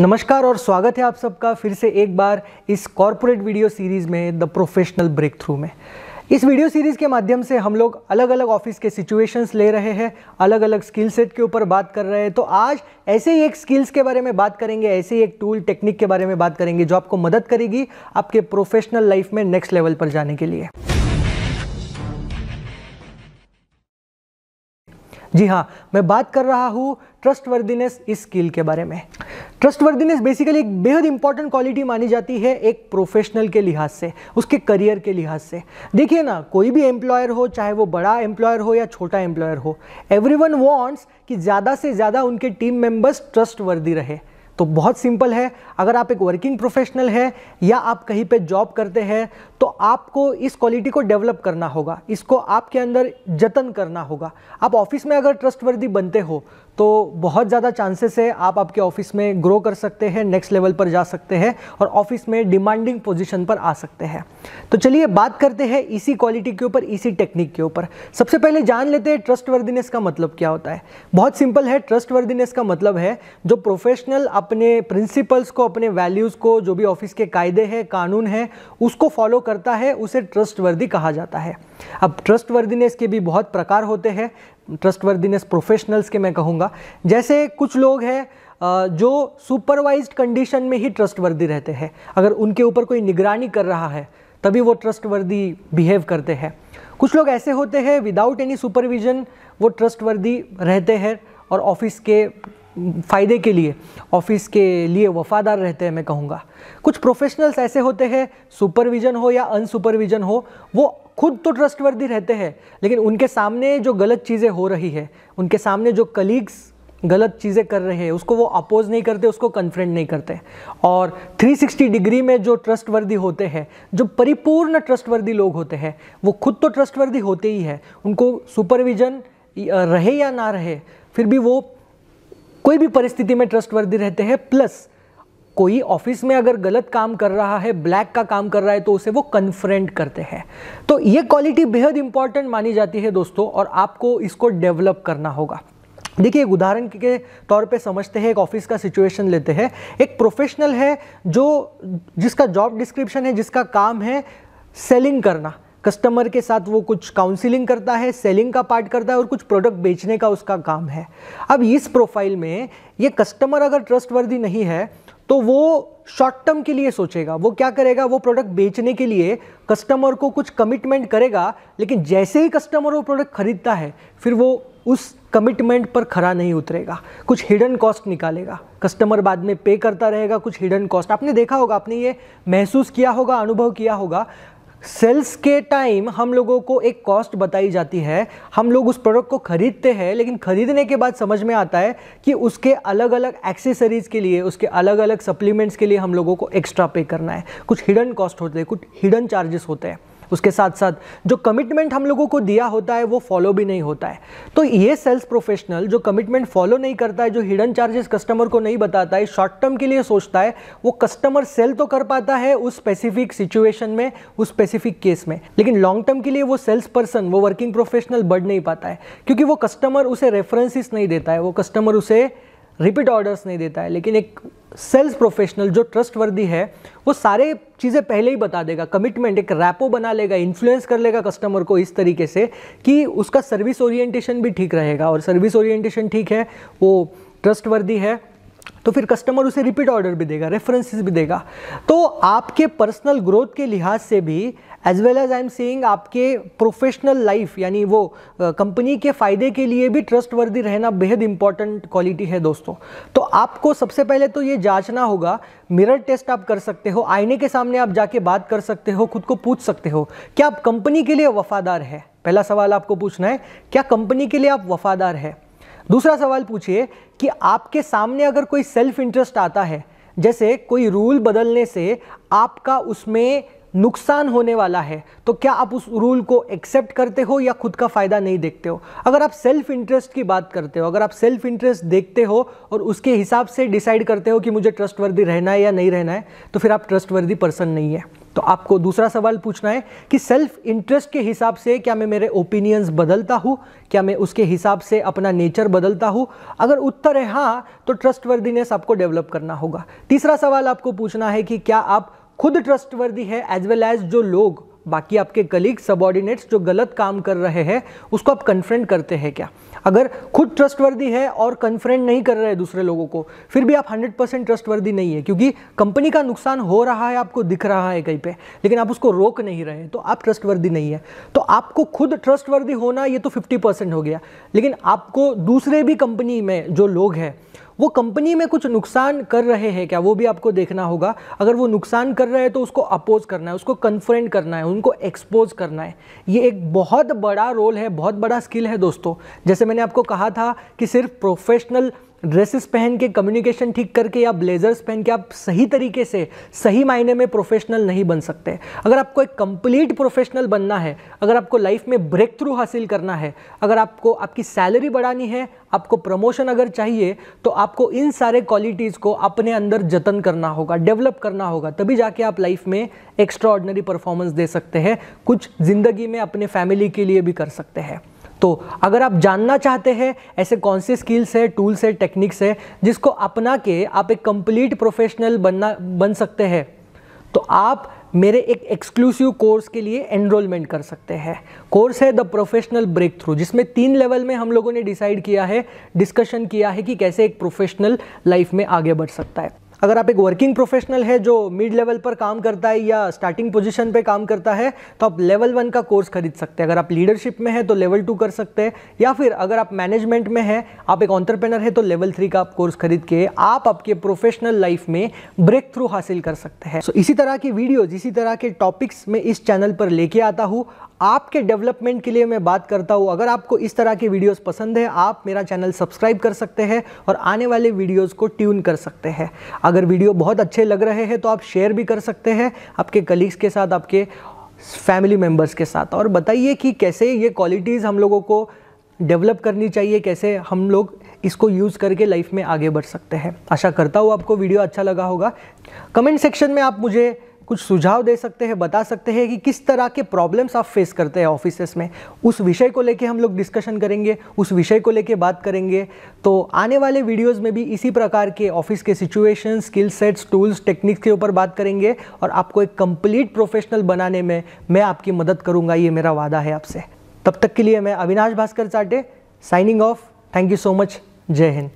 नमस्कार और स्वागत है आप सबका फिर से एक बार इस कॉरपोरेट वीडियो सीरीज़ में द प्रोफेशनल ब्रेक थ्रू में इस वीडियो सीरीज़ के माध्यम से हम लोग अलग अलग ऑफिस के सिचुएशंस ले रहे हैं अलग अलग स्किल सेट के ऊपर बात कर रहे हैं तो आज ऐसे ही एक स्किल्स के बारे में बात करेंगे ऐसे ही एक टूल टेक्निक के बारे में बात करेंगे जो आपको मदद करेगी आपके प्रोफेशनल लाइफ में नेक्स्ट लेवल पर जाने के लिए जी हाँ मैं बात कर रहा हूँ ट्रस्टवर्दीनेस इस स्किल के बारे में ट्रस्टवर्दीनेस बेसिकली एक बेहद इंपॉर्टेंट क्वालिटी मानी जाती है एक प्रोफेशनल के लिहाज से उसके करियर के लिहाज से देखिए ना कोई भी एम्प्लॉयर हो चाहे वो बड़ा एम्प्लॉयर हो या छोटा एम्प्लॉयर हो एवरी वन वॉन्ट्स कि ज़्यादा से ज़्यादा उनके टीम मेम्बर्स ट्रस्टवर्दी रहे तो बहुत सिंपल है अगर आप एक वर्किंग प्रोफेशनल है या आप कहीं पे जॉब करते हैं तो आपको इस क्वालिटी को डेवलप करना होगा इसको आपके अंदर जतन करना होगा आप ऑफिस में अगर ट्रस्टवर्दी बनते हो तो बहुत ज़्यादा चांसेस है आप आपके ऑफिस में ग्रो कर सकते हैं नेक्स्ट लेवल पर जा सकते हैं और ऑफिस में डिमांडिंग पोजीशन पर आ सकते हैं तो चलिए बात करते हैं इसी क्वालिटी के ऊपर इसी टेक्निक के ऊपर सबसे पहले जान लेते हैं ट्रस्ट का मतलब क्या होता है बहुत सिंपल है ट्रस्ट का मतलब है जो प्रोफेशनल अपने प्रिंसिपल्स को अपने वैल्यूज़ को जो भी ऑफिस के कायदे हैं कानून है उसको फॉलो करता है उसे ट्रस्ट कहा जाता है अब ट्रस्ट के भी बहुत प्रकार होते हैं ट्रस्टवर्दीनेस प्रोफेशनल्स के मैं कहूँगा जैसे कुछ लोग हैं जो सुपरवाइज्ड कंडीशन में ही ट्रस्टवर्दी रहते हैं अगर उनके ऊपर कोई निगरानी कर रहा है तभी वो ट्रस्टवर्दी बिहेव करते हैं कुछ लोग ऐसे होते हैं विदाउट एनी सुपरविजन वो ट्रस्टवर्दी रहते हैं और ऑफिस के फ़ायदे के लिए ऑफिस के लिए वफादार रहते हैं मैं कहूँगा कुछ प्रोफेशनल्स ऐसे होते हैं सुपरविजन हो या अनसुपरविजन हो वो खुद तो ट्रस्टवर्दी रहते हैं लेकिन उनके सामने जो गलत चीज़ें हो रही है उनके सामने जो कलीग्स गलत चीज़ें कर रहे हैं उसको वो अपोज नहीं करते उसको कन्फ्रेंट नहीं करते और 360 डिग्री में जो ट्रस्टवर्दी होते हैं जो परिपूर्ण ट्रस्टवर्दी लोग होते हैं वो खुद तो ट्रस्टवर्दी होते ही है उनको सुपरविजन रहे या ना रहे फिर भी वो कोई भी परिस्थिति में ट्रस्टवर्दी रहते हैं प्लस कोई ऑफिस में अगर गलत काम कर रहा है ब्लैक का काम कर रहा है तो उसे वो कन्फ्रेंट करते हैं तो ये क्वालिटी बेहद इंपॉर्टेंट मानी जाती है दोस्तों और आपको इसको डेवलप करना होगा देखिए एक उदाहरण के तौर पे समझते हैं एक ऑफिस का सिचुएशन लेते हैं एक प्रोफेशनल है जो जिसका जॉब डिस्क्रिप्शन है जिसका काम है सेलिंग करना कस्टमर के साथ वो कुछ काउंसिलिंग करता है सेलिंग का पार्ट करता है और कुछ प्रोडक्ट बेचने का उसका काम है अब इस प्रोफाइल में ये कस्टमर अगर ट्रस्टवर्दी नहीं है तो वो शॉर्ट टर्म के लिए सोचेगा वो क्या करेगा वो प्रोडक्ट बेचने के लिए कस्टमर को कुछ कमिटमेंट करेगा लेकिन जैसे ही कस्टमर वो प्रोडक्ट खरीदता है फिर वो उस कमिटमेंट पर खरा नहीं उतरेगा कुछ हिडन कॉस्ट निकालेगा कस्टमर बाद में पे करता रहेगा कुछ हिडन कॉस्ट आपने देखा होगा आपने ये महसूस किया होगा अनुभव किया होगा सेल्स के टाइम हम लोगों को एक कॉस्ट बताई जाती है हम लोग उस प्रोडक्ट को ख़रीदते हैं लेकिन ख़रीदने के बाद समझ में आता है कि उसके अलग अलग एक्सेसरीज़ के लिए उसके अलग अलग सप्लीमेंट्स के लिए हम लोगों को एक्स्ट्रा पे करना है कुछ हिडन कॉस्ट होते हैं कुछ हिडन चार्जेस होते हैं उसके साथ साथ जो कमिटमेंट हम लोगों को दिया होता है वो फॉलो भी नहीं होता है तो ये सेल्स प्रोफेशनल जो कमिटमेंट फॉलो नहीं करता है जो हिडन चार्जेस कस्टमर को नहीं बताता है शॉर्ट टर्म के लिए सोचता है वो कस्टमर सेल तो कर पाता है उस स्पेसिफिक सिचुएशन में उस स्पेसिफिक केस में लेकिन लॉन्ग टर्म के लिए वो सेल्स पर्सन वो वर्किंग प्रोफेशनल बढ़ नहीं पाता है क्योंकि वो कस्टमर उसे रेफरेंसेस नहीं देता है वो कस्टमर उसे रिपीट ऑर्डर्स नहीं देता है लेकिन एक सेल्स प्रोफेशनल जो ट्रस्ट वर्दी है वो सारे चीज़ें पहले ही बता देगा कमिटमेंट एक रैपो बना लेगा इन्फ्लुएंस कर लेगा कस्टमर को इस तरीके से कि उसका सर्विस ओरिएंटेशन भी ठीक रहेगा और सर्विस ओरिएंटेशन ठीक है वो ट्रस्ट वर्दी है तो फिर कस्टमर उसे रिपीट ऑर्डर भी देगा रेफरेंसेस भी देगा तो आपके पर्सनल ग्रोथ के लिहाज से भी as well as I am saying आपके प्रोफेशनल लाइफ यानी वो कंपनी के फ़ायदे के लिए भी ट्रस्ट वर्दी रहना बेहद इंपॉर्टेंट क्वालिटी है दोस्तों तो आपको सबसे पहले तो ये जांचना होगा मिरर टेस्ट आप कर सकते हो आईने के सामने आप जाके बात कर सकते हो खुद को पूछ सकते हो क्या आप कंपनी के लिए वफादार है पहला सवाल आपको पूछना है क्या कंपनी के लिए आप वफादार है दूसरा सवाल पूछिए कि आपके सामने अगर कोई सेल्फ इंटरेस्ट आता है जैसे कोई रूल बदलने से आपका उसमें नुकसान होने वाला है तो क्या आप उस रूल को एक्सेप्ट करते हो या खुद का फ़ायदा नहीं देखते हो अगर आप सेल्फ इंटरेस्ट की बात करते हो अगर आप सेल्फ इंटरेस्ट देखते हो और उसके हिसाब से डिसाइड करते हो कि मुझे ट्रस्टवर्दी रहना है या नहीं रहना है तो फिर आप ट्रस्टवर्दी पर्सन नहीं है तो आपको दूसरा सवाल पूछना है कि सेल्फ इंटरेस्ट के हिसाब से क्या मैं मेरे ओपिनियंस बदलता हूँ क्या मैं उसके हिसाब से अपना नेचर बदलता हूँ अगर उत्तर है हाँ तो ट्रस्टवर्दीनेस आपको डेवलप करना होगा तीसरा सवाल आपको पूछना है कि क्या आप खुद ट्रस्टवर्दी है एज वेल एज जो लोग बाकी आपके कलीग सबॉर्डिनेट्स जो गलत काम कर रहे हैं उसको आप कन्फ्रेंट करते हैं क्या अगर खुद ट्रस्टवर्दी है और कन्फ्रेंट नहीं कर रहे दूसरे लोगों को फिर भी आप 100 परसेंट ट्रस्टवर्दी नहीं है क्योंकि कंपनी का नुकसान हो रहा है आपको दिख रहा है कहीं पे लेकिन आप उसको रोक नहीं रहे तो आप ट्रस्टवर्दी नहीं है तो आपको खुद ट्रस्टवर्दी होना ये तो फिफ्टी हो गया लेकिन आपको दूसरे भी कंपनी में जो लोग हैं वो कंपनी में कुछ नुकसान कर रहे हैं क्या वो भी आपको देखना होगा अगर वो नुकसान कर रहे हैं तो उसको अपोज करना है उसको कन्फ्रेंट करना है उनको एक्सपोज करना है ये एक बहुत बड़ा रोल है बहुत बड़ा स्किल है दोस्तों जैसे मैंने आपको कहा था कि सिर्फ प्रोफेशनल ड्रेसेस पहन के कम्युनिकेशन ठीक करके या ब्लेजर्स पहन के आप सही तरीके से सही मायने में प्रोफेशनल नहीं बन सकते अगर आपको एक कंप्लीट प्रोफेशनल बनना है अगर आपको लाइफ में ब्रेक थ्रू हासिल करना है अगर आपको आपकी सैलरी बढ़ानी है आपको प्रमोशन अगर चाहिए तो आपको इन सारे क्वालिटीज़ को अपने अंदर जतन करना होगा डेवलप करना होगा तभी जाके आप लाइफ में एक्स्ट्रा परफॉर्मेंस दे सकते हैं कुछ ज़िंदगी में अपने फैमिली के लिए भी कर सकते हैं तो अगर आप जानना चाहते हैं ऐसे कौन से स्किल्स है टूल्स है टेक्निक्स है जिसको अपना के आप एक कंप्लीट प्रोफेशनल बनना बन सकते हैं तो आप मेरे एक एक्सक्लूसिव कोर्स के लिए एनरोलमेंट कर सकते हैं कोर्स है द प्रोफेशनल ब्रेक थ्रू जिसमें तीन लेवल में हम लोगों ने डिसाइड किया है डिस्कशन किया है कि कैसे एक प्रोफेशनल लाइफ में आगे बढ़ सकता है अगर आप एक वर्किंग प्रोफेशनल है जो मिड लेवल पर काम करता है या स्टार्टिंग पोजीशन पे काम करता है तो आप लेवल वन का कोर्स खरीद सकते हैं अगर आप लीडरशिप में है तो लेवल टू कर सकते हैं या फिर अगर आप मैनेजमेंट में हैं आप एक ऑन्टरप्रेनर है तो लेवल थ्री का आप कोर्स खरीद के आप आपके प्रोफेशनल लाइफ में ब्रेक थ्रू हासिल कर सकते हैं सो so, इसी तरह की वीडियोज इसी तरह के टॉपिक्स में इस चैनल पर लेके आता हूँ आपके डेवलपमेंट के लिए मैं बात करता हूँ अगर आपको इस तरह की वीडियोस पसंद है आप मेरा चैनल सब्सक्राइब कर सकते हैं और आने वाले वीडियोस को ट्यून कर सकते हैं अगर वीडियो बहुत अच्छे लग रहे हैं तो आप शेयर भी कर सकते हैं आपके कलीग्स के साथ आपके फैमिली मेम्बर्स के साथ और बताइए कि कैसे ये क्वालिटीज़ हम लोगों को डेवलप करनी चाहिए कैसे हम लोग इसको यूज़ करके लाइफ में आगे बढ़ सकते हैं आशा करता हूँ आपको वीडियो अच्छा लगा होगा कमेंट सेक्शन में आप मुझे कुछ सुझाव दे सकते हैं बता सकते हैं कि किस तरह के प्रॉब्लम्स आप फेस करते हैं ऑफिसेस में उस विषय को लेके हम लोग डिस्कशन करेंगे उस विषय को लेके बात करेंगे तो आने वाले वीडियोस में भी इसी प्रकार के ऑफिस के situation skill sets tools techniques के ऊपर बात करेंगे और आपको एक कंप्लीट प्रोफेशनल बनाने में मैं आपकी मदद करूंगा ये मेरा वादा है आपसे तब तक के लिए मैं Avinash Bhaskar Chate signing off thank you so much Jai Hind